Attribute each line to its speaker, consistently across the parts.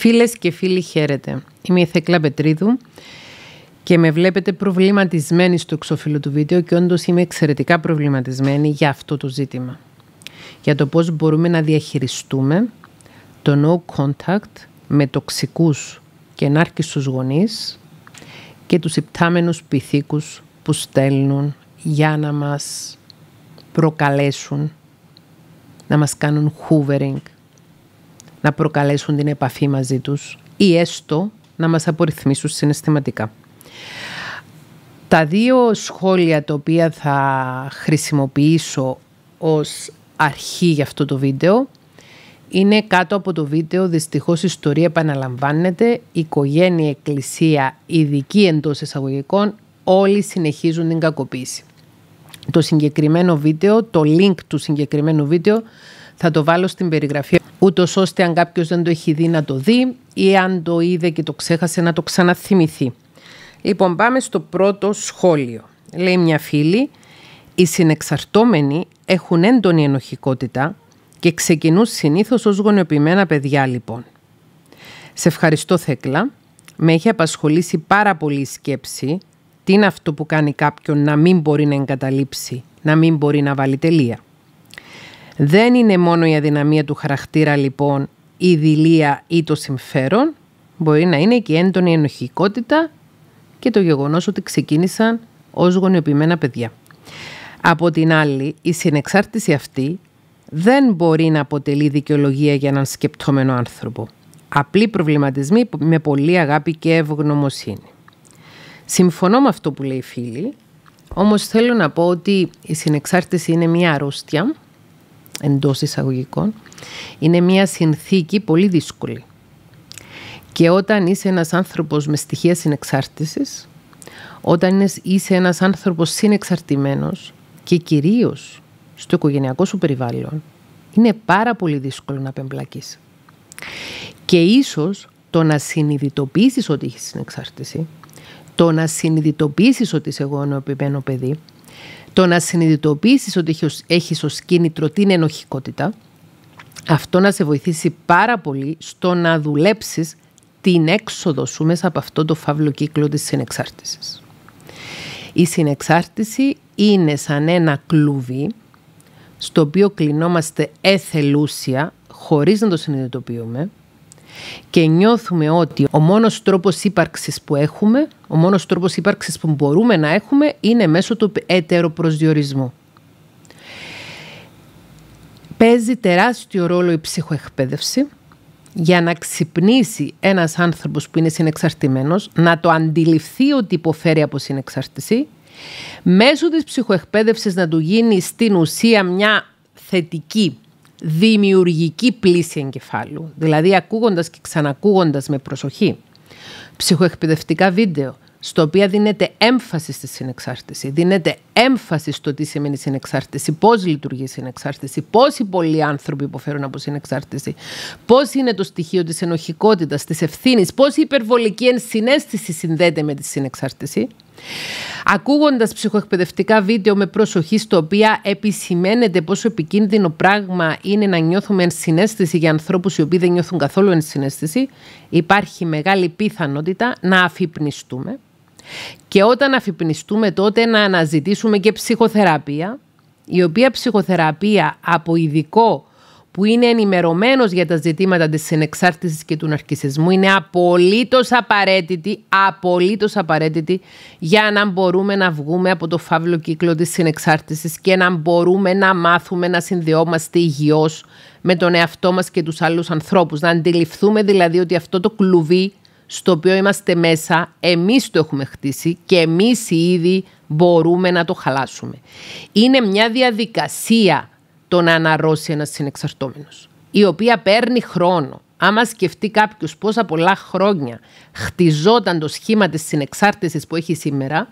Speaker 1: Φίλες και φίλοι χαίρετε. Είμαι η Θεκλά Πετρίδου και με βλέπετε προβληματισμένη στο εξώφυλλο του βίντεο και όντως είμαι εξαιρετικά προβληματισμένη για αυτό το ζήτημα. Για το πώς μπορούμε να διαχειριστούμε το no contact με τοξικούς και ενάρκησους γονείς και τους υπτάμενους πυθίκους που στέλνουν για να μας προκαλέσουν, να μας κάνουν hoovering, να προκαλέσουν την επαφή μαζί τους ή έστω να μας απορριθμίσουν συναισθηματικά. Τα δύο σχόλια τα οποία θα χρησιμοποιήσω ως αρχή για αυτό το βίντεο είναι κάτω από το βίντεο «Δυστυχώς η ιστορία επαναλαμβάνεται, οικογένεια, εκκλησία, ειδική εντός εισαγωγικών, όλοι συνεχίζουν την κακοποίηση». Το συγκεκριμένο βίντεο, το link του συγκεκριμένου βίντεο θα το βάλω στην περιγραφή ούτως ώστε αν κάποιος δεν το έχει δει να το δει ή αν το είδε και το ξέχασε να το ξαναθυμηθεί. Λοιπόν, πάμε στο πρώτο σχόλιο. Λέει μια φίλη, οι συνεξαρτώμενοι έχουν έντονη ενοχικότητα και ξεκινούν συνήθως ως γονιοποιημένα παιδιά λοιπόν. Σε ευχαριστώ Θέκλα, με έχει απασχολήσει πάρα πολύ η σκέψη τι είναι αυτό που κάνει κάποιον να μην μπορεί να εγκαταλείψει, να μην μπορεί να βάλει τελεία. Δεν είναι μόνο η αδυναμία του χαρακτήρα λοιπόν η δηλία ή το συμφέρον, μπορεί να είναι και η έντονη ενοχικότητα και το γεγονός ότι ξεκίνησαν ως γονιοποιημένα παιδιά. Από την άλλη, η συνεξάρτηση αυτή δεν μπορεί να αποτελεί δικαιολογία για έναν σκεπτόμενο άνθρωπο. Απλή προβληματισμοί με πολλή αγάπη και ευγνωμοσύνη. Συμφωνώ με αυτό που λέει η φίλη, όμως θέλω να πω ότι η συνεξάρτηση είναι μια αρρώστια Εντός εισαγωγικών, είναι μια συνθήκη πολύ δύσκολη. Και όταν είσαι ένας άνθρωπος με στοιχεία συνεξάρτησης, όταν είσαι ένας άνθρωπος συνεξαρτημένος και κυρίως στο οικογενειακό σου περιβάλλον, είναι πάρα πολύ δύσκολο να πεμπλακείς. Και ίσως το να συνειδητοποιήσεις ότι έχεις συνεξάρτηση, το να συνειδητοποιήσεις ότι είσαι εγώ ένα παιδί, το να συνειδητοποιήσεις ότι έχεις ως κίνητρο την ενοχικότητα, αυτό να σε βοηθήσει πάρα πολύ στο να δουλέψεις την έξοδο σου μέσα από αυτό το φαύλο κύκλο της συνεξάρτησης. Η συνεξάρτηση είναι σαν ένα κλούβι στο οποίο κλεινόμαστε εθελούσια χωρίς να το συνειδητοποιούμε και νιώθουμε ότι ο μόνος τρόπος ύπαρξης που έχουμε, ο μόνος τρόπος ύπαρξης που μπορούμε να έχουμε είναι μέσω του προσδιορισμού. Παίζει τεράστιο ρόλο η ψυχοεκπαίδευση για να ξυπνήσει ένας άνθρωπος που είναι συνεξαρτημένος, να το αντιληφθεί ότι υποφέρει από συνεξαρτησή, μέσω της ψυχοεκπαίδευσης να του γίνει στην ουσία μια θετική δημιουργική πλήση εγκεφάλου. Δηλαδή ακούγοντας και ξανακούγοντας με προσοχή ψυχοεκπαιδευτικά βίντεο, στο οποίο δίνεται έμφαση στη συνεξάρτηση, δίνεται έμφαση στο τι σημαίνει συνεξάρτηση, πώς λειτουργεί η συνεξάρτηση, πόσοι πολλοί άνθρωποι υποφέρουν από συνεξάρτηση, πώς είναι το στοιχείο της ενοχικότητας, της ευθύνης, πώ η υπερβολική ενσυναίσθηση συνδέεται με τη συνεξάρτηση. Ακούγοντας ψυχοεκπαιδευτικά βίντεο με προσοχή, στο οποία επισημαίνεται πόσο επικίνδυνο πράγμα είναι να νιώθουμε ενσυναίσθηση για ανθρώπους οι οποίοι δεν νιώθουν καθόλου ενσυναίσθηση, υπάρχει μεγάλη πιθανότητα να αφυπνιστούμε. Και όταν αφυπνιστούμε τότε να αναζητήσουμε και ψυχοθεραπεία, η οποία ψυχοθεραπεία από ειδικό που είναι ενημερωμένος για τα ζητήματα της συνεξάρτησης και του ναρκισισμού είναι απολύτως απαραίτητη, απολύτως απαραίτητη για να μπορούμε να βγούμε από το φαύλο κύκλο της συνεξάρτησης και να μπορούμε να μάθουμε να συνδεόμαστε υγιώς με τον εαυτό μας και τους άλλους ανθρώπους. Να αντιληφθούμε δηλαδή ότι αυτό το κλουβί στο οποίο είμαστε μέσα, εμείς το έχουμε χτίσει και εμείς ήδη μπορούμε να το χαλάσουμε. Είναι μια διαδικασία το να αναρρώσει ένας συνεξαρτόμενο. η οποία παίρνει χρόνο. Άμα σκεφτεί κάποιος πόσα πολλά χρόνια χτιζόταν το σχήμα της συνεξάρτησης που έχει σήμερα,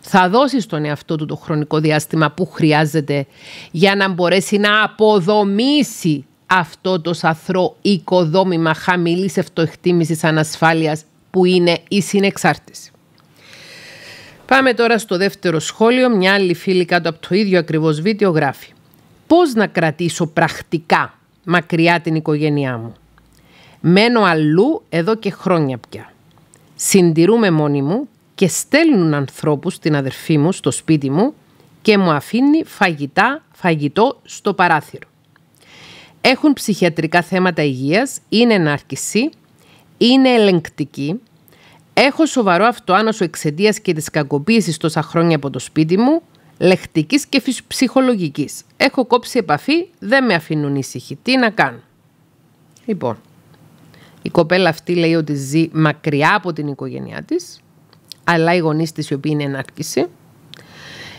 Speaker 1: θα δώσει στον εαυτό του το χρονικό διάστημα που χρειάζεται για να μπορέσει να αποδομήσει αυτό το σαθρό οικοδόμημα χαμηλής ευτοεκτίμησης ανασφάλειας που είναι η συνεξάρτηση. Πάμε τώρα στο δεύτερο σχόλιο. Μια άλλη φίλη κάτω από το ίδιο ακριβώς βίντεο γράφει πώς να κρατήσω πρακτικά μακριά την οικογένειά μου. Μένω αλλού εδώ και χρόνια πια. Συντηρούμε μόνοι μου και στέλνουν ανθρώπους την αδερφή μου στο σπίτι μου και μου αφήνει φαγητά, φαγητό στο παράθυρο. Έχουν ψυχιατρικά θέματα υγείας, είναι ενάρκηση, είναι ελεγκτική, έχω σοβαρό αυτοάνωσο εξαιτίας και της κακοποίησης τόσα χρόνια από το σπίτι μου Λεκτικής και ψυχολογικής. Έχω κόψει επαφή, δεν με αφήνουν ήσυχη. Τι να κάνω. Λοιπόν, η κοπέλα αυτή λέει ότι ζει μακριά από την οικογένειά της, αλλά οι γονείς της οι οποίοι είναι ενάρκηση,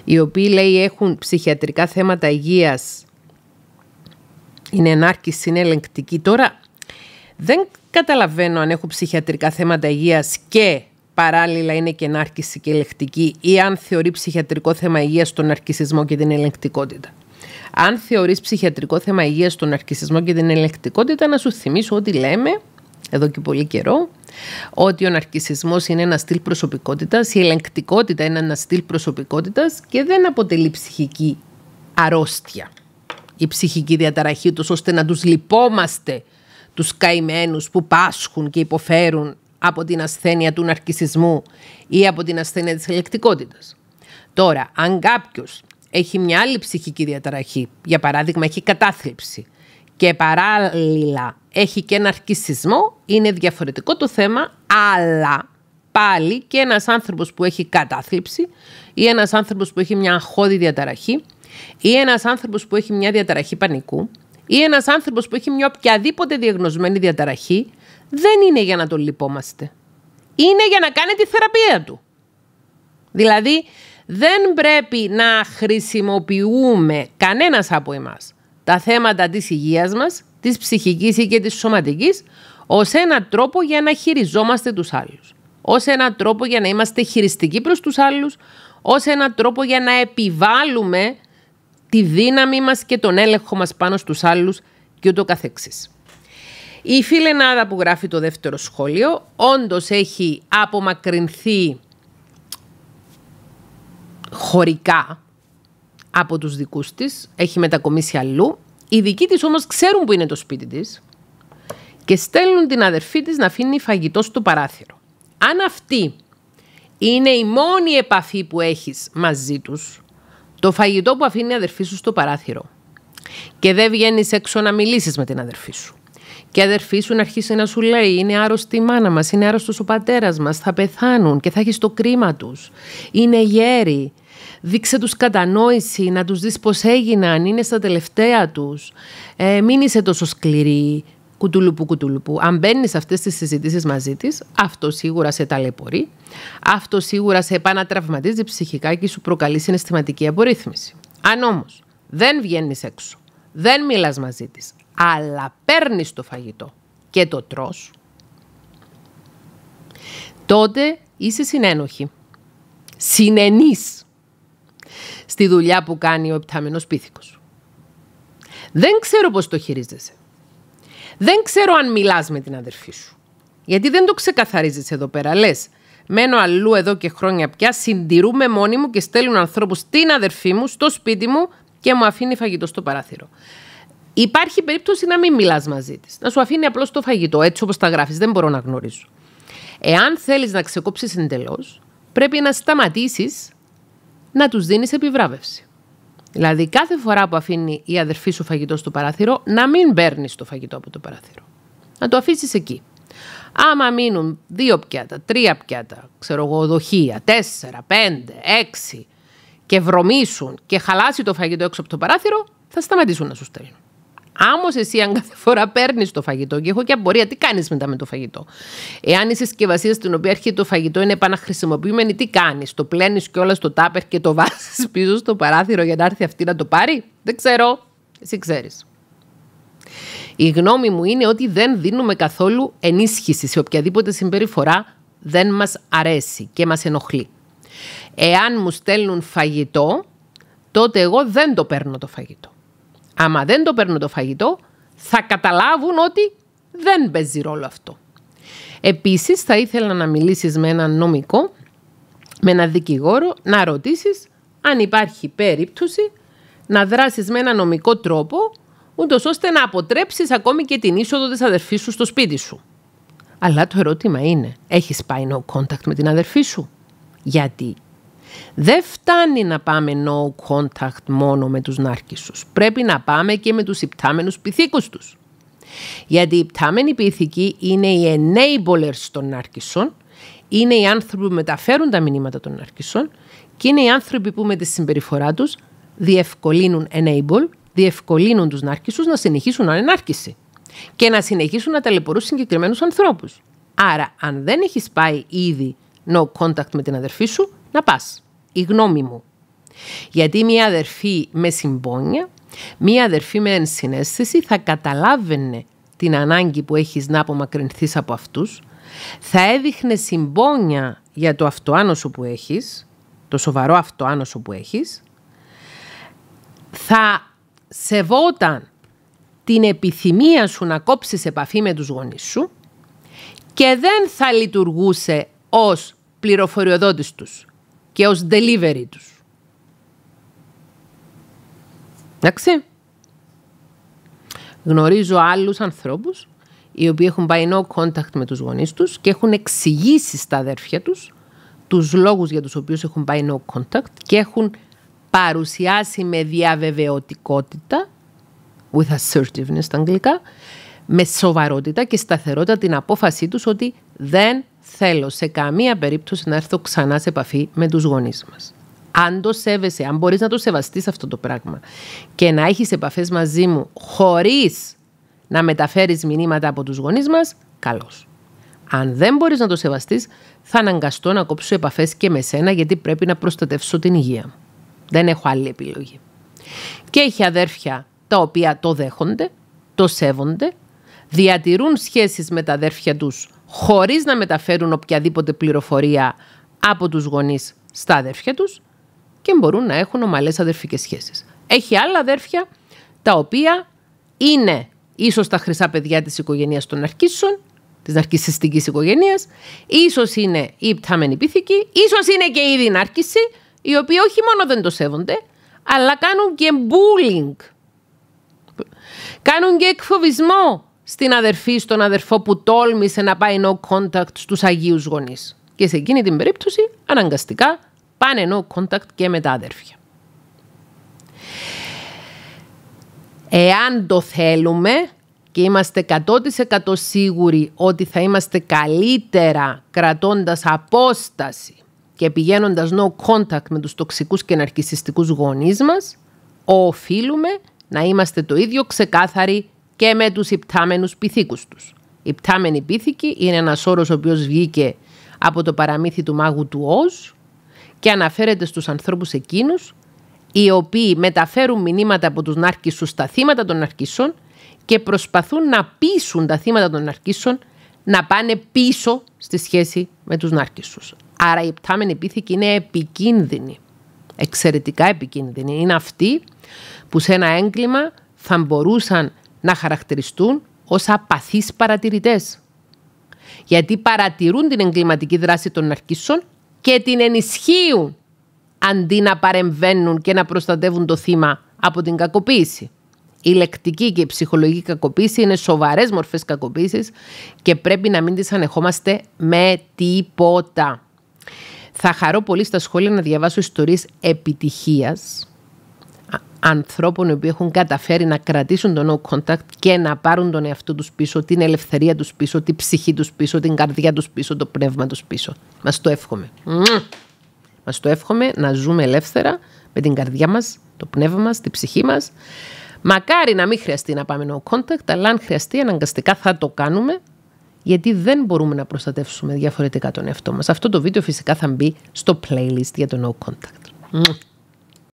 Speaker 1: οι οποίοι λέει έχουν ψυχιατρικά θέματα υγείας, είναι ενάρκηση, είναι ελεγκτική. Τώρα δεν καταλαβαίνω αν έχουν ψυχιατρικά θέματα υγείας και παράλληλα είναι και ενάρκηση και ελεκτική ή αν θεωρεί ψυχιατρικό θέμα υγείας τον ναρκισισμό και την ελεκτικότητα. Αν θεωρείς ψυχιατρικό θέμα υγείας τον ναρκισισμό και την ελεκτικότητα να σου θυμίσω ότι λέμε εδώ και πολύ καιρό, ότι ο ναρκισισμός είναι ένα στυλ προσωπικότητας, η ελεκτικότητα είναι ένα στυλ προσωπικότητας και δεν αποτελεί ψυχική αρρώστια. Η ψυχική διαταραχή τους ώστε να τους λυπόμαστε τους καημένους που πάσχουν και υποφέρουν από την ασθένεια του ναρκισισμού ή από την ασθένεια της ελεκτικότητας. Τώρα, αν κάποιος έχει μια άλλη ψυχική διαταραχή, για παράδειγμα έχει κατάθλιψη και παράλληλα έχει και ναρκισισμό, είναι διαφορετικό το θέμα, αλλά πάλι και ένας άνθρωπος που έχει κατάθλιψη ή ένας άνθρωπος που έχει μια αγχώδη διαταραχή ή ένας άνθρωπος που έχει μια διαταραχή πανικού ή ένας άνθρωπος που έχει μια οποιαδήποτε διαγνωσμένη διαταραχή δεν είναι για να τον λυπόμαστε. Είναι για να κάνει τη θεραπεία του. Δηλαδή δεν πρέπει να χρησιμοποιούμε κανένας από εμάς τα θέματα της υγείας μας, της ψυχικής ή και της σωματικής ως ένα τρόπο για να χειριζόμαστε τους άλλους. Ως ένα τρόπο για να είμαστε χειριστικοί προς τους άλλους, ως ένα τρόπο για να επιβάλλουμε τη δύναμη μας και τον έλεγχο μας πάνω στους άλλους και ούτω καθεξής. Η φιλενάδα που γράφει το δεύτερο σχόλιο όντως έχει απομακρυνθεί χωρικά από τους δικούς της, έχει μετακομίσει αλλού. Οι δικοί της όμως ξέρουν που είναι το σπίτι της και στέλνουν την αδερφή της να αφήνει φαγητό στο παράθυρο. Αν αυτή είναι η μόνη επαφή που έχεις μαζί τους, το φαγητό που αφήνει η αδερφή σου στο παράθυρο και δεν βγαίνεις έξω να μιλήσεις με την αδερφή σου. Και η αδερφή σου να αρχίσει να σου λέει: Είναι άρρωστη η μάνα μας, είναι άρρωστος ο πατέρας μας, θα πεθάνουν και θα έχεις το κρίμα τους. Είναι γέροι. Δείξε τους κατανόηση, να τους δεις πώς έγιναν, είναι στα τελευταία τους. Ε, μην είσαι τόσο σκληρή, κουτουλουπού κουτουλουπού. Αν μπαίνεις σε αυτές τις συζητήσεις μαζί της, αυτό σίγουρα σε ταλαιπωρεί, αυτό σίγουρα σε επανατραυματίζει ψυχικά και σου προκαλεί συναισθηματική απορρίθμιση. Αν όμως δεν βγαίνεις έξω, δεν μιλάς μαζί της, αλλά παίρνεις το φαγητό και το τρως. τότε είσαι συνένοχη. Συνενείς στη δουλειά που κάνει ο επτάμενος πίθηκος. Δεν ξέρω πώς το χειρίζεσαι. Δεν ξέρω αν μιλάς με την αδερφή σου. Γιατί δεν το ξεκαθαρίζεις εδώ πέρα. Λες, μένω αλλού εδώ και χρόνια πια, συντηρούμε μόνοι μου και στέλνουν ανθρώπους στην αδερφή μου, στο σπίτι μου και μου αφήνει φαγητό στο παράθυρο. Υπάρχει περίπτωση να μην μιλάς μαζί της. Να σου αφήνει απλώς το φαγητό, έτσι όπως τα γράφεις. Δεν μπορώ να γνωρίζω. Εάν θέλεις να ξεκόψεις εντελώς, πρέπει να σταματήσεις να τους δίνεις επιβράβευση. Δηλαδή κάθε φορά που αφήνει η αδερφή σου φαγητό στο παράθυρο, να μην παίρνεις το φαγητό από το παράθυρο. Να το αφήσεις εκεί. Άμα μείνουν δύο πιάτα, τρία πιάτα, ξέρω εγώ, δοχεία, τέσσερα, πέντε, έξι και βρωμήσουν και χαλάσει το φαγητό έξω από το παράθυρο, θα σταματήσουν να σου στέλνουν. Άμω εσύ, αν κάθε φορά παίρνεις το φαγητό και έχω και απορία, τι κάνεις μετά με το φαγητό. Εάν η συσκευασίας στην οποία έρχεται το φαγητό είναι επαναχρησιμοποιημένη, τι κάνεις. Το πλένεις κιόλας στο τάπερ και το βάζεις πίσω στο παράθυρο για να έρθει αυτή να το πάρει. Δεν ξέρω. Εσύ ξέρεις. Η γνώμη μου είναι ότι δεν δίνουμε καθόλου ενίσχυση σε οποιαδήποτε συμπεριφορά δεν μας αρέσει και μας ενοχλεί. Εάν μου στέλνουν φαγητό, τότε εγώ δεν το παίρνω το φαγητό άμα δεν το παίρνουν το φαγητό, θα καταλάβουν ότι δεν παίζει ρόλο αυτό. Επίσης, θα ήθελα να μιλήσεις με έναν νομικό, με έναν δικηγόρο, να ρωτήσεις αν υπάρχει περίπτωση να δράσεις με έναν νομικό τρόπο, ούτως ώστε να αποτρέψεις ακόμη και την είσοδο της αδερφής σου στο σπίτι σου. Αλλά το ερώτημα είναι, έχεις πάει no contact με την αδερφή σου. Γιατί δεν φτάνει να πάμε no contact μόνο με τους νάρκισσους. Πρέπει να πάμε και με τους υπτάμενους πυθίκους τους. Γιατί οι υπτάμενοι πυθικοί είναι οι enablers των νάρκισσων, είναι οι άνθρωποι που μεταφέρουν τα μηνύματα των νάρκισσων και είναι οι άνθρωποι που με τη συμπεριφορά τους διευκολύνουν enable, διευκολύνουν τους νάρκισσους να συνεχίσουν ενάρκηση και να συνεχίσουν να ταλαιπωρούν συγκεκριμένους ανθρώπους. Άρα, αν δεν έχεις πάει ήδη no contact με την αδερφή σου, να πας. Η γνώμη μου. Γιατί μια αδερφή με συμπόνια, μια αδερφή με ενσυναίσθηση θα καταλάβαινε την ανάγκη που έχεις να απομακρυνθείς από αυτούς, θα έδειχνε συμπόνια για το αυτοάνωσο που έχεις, το σοβαρό αυτοάνωσο που έχεις, θα σεβόταν την επιθυμία σου να κόψεις επαφή με τους γονείς σου και δεν θα λειτουργούσε ως πληροφοριοδότης τους και ως delivery τους. Εντάξει. Γνωρίζω άλλους ανθρώπους οι οποίοι έχουν πάει no contact με τους γονείς τους και έχουν εξηγήσει στα αδέρφια τους τους λόγους για τους οποίους έχουν πάει no contact και έχουν παρουσιάσει με διαβεβαιωτικότητα with assertiveness στα αγγλικά με σοβαρότητα και σταθερότητα την απόφασή τους ότι δεν θέλω σε καμία περίπτωση να έρθω ξανά σε επαφή με τους γονείς μας. Αν το σέβεσαι, αν μπορείς να το σεβαστείς αυτό το πράγμα και να έχεις επαφές μαζί μου χωρίς να μεταφέρεις μηνύματα από τους γονείς μας, καλώς. Αν δεν μπορείς να το σεβαστείς, θα αναγκαστώ να κόψω επαφές και με σένα γιατί πρέπει να προστατεύσω την υγεία μου. Δεν έχω άλλη επιλογή. Και έχει αδέρφια τα οποία το δέχονται, το σέβονται, διατηρούν σχέσεις με τα αδέρφια τους χωρίς να μεταφέρουν οποιαδήποτε πληροφορία από τους γονείς στα αδέρφια τους και μπορούν να έχουν ομαλές αδερφικές σχέσεις. Έχει άλλα αδέρφια τα οποία είναι ίσως τα χρυσά παιδιά της οικογένειας των αρχίσεων, της ναρκισιστικής οικογένειας, ίσως είναι η πτάμενη πίθηκη, ίσως είναι και η δινάρκηση, οι οποίοι όχι μόνο δεν το σέβονται, αλλά κάνουν και bullying. Κάνουν και εκφοβισμό στην αδερφή, στον αδερφό που τόλμησε να πάει no contact στους αγίους γονείς. Και σε εκείνη την περίπτωση αναγκαστικά πάνε no contact και με τα αδέρφια. Εάν το θέλουμε και είμαστε 100% σίγουροι ότι θα είμαστε καλύτερα κρατώντας απόσταση και πηγαίνοντας no contact με τους τοξικούς και ναρκισιστικούς γονείς μας, οφείλουμε να είμαστε το ίδιο ξεκάθαροι και με τους υπτάμενους πυθίκους τους. Η πτάμενη πύθικη είναι ένας όρος ο οποίος βγήκε από το παραμύθι του μάγου του Ως... και αναφέρεται στους ανθρώπους εκείνους οι οποίοι μεταφέρουν μηνύματα από τους ναρκισσούς στα θύματα των ναρκισσών και προσπαθούν να πείσουν τα θύματα των ναρκισσών να πάνε πίσω στη σχέση με τους ναρκισσούς. Άρα η πτάμενη πύθικοι είναι επικίνδυνη, εξαιρετικά επικίνδυνη. Είναι αυτή που σε ένα έγκλημα θα μπορούσαν να χαρακτηριστούν ως απαθείς παρατηρητές. Γιατί παρατηρούν την εγκληματική δράση των αρχίσεων και την ενισχύουν αντί να παρεμβαίνουν και να προστατεύουν το θύμα από την κακοποίηση. Η λεκτική και η ψυχολογική κακοποίηση είναι σοβαρές μορφές κακοποίησης και πρέπει να μην τις ανεχόμαστε με τίποτα. Θα χαρώ πολύ στα σχόλια να διαβάσω ιστορίες επιτυχίας ανθρώπων οι οποίοι έχουν καταφέρει να κρατήσουν το no contact και να πάρουν τον εαυτό τους πίσω, την ελευθερία τους πίσω, την ψυχή τους πίσω, την καρδιά τους πίσω, το πνεύμα τους πίσω. Μας το εύχομαι. Μας το εύχομαι να ζούμε ελεύθερα με την καρδιά μας, το πνεύμα μας, την ψυχή μας. Μακάρι να μην χρειαστεί να πάμε no contact, αλλά αν χρειαστεί αναγκαστικά θα το κάνουμε γιατί δεν μπορούμε να προστατεύσουμε διαφορετικά τον εαυτό μας. Αυτό το βίντεο φυσικά θα μπει στο playlist για το no contact.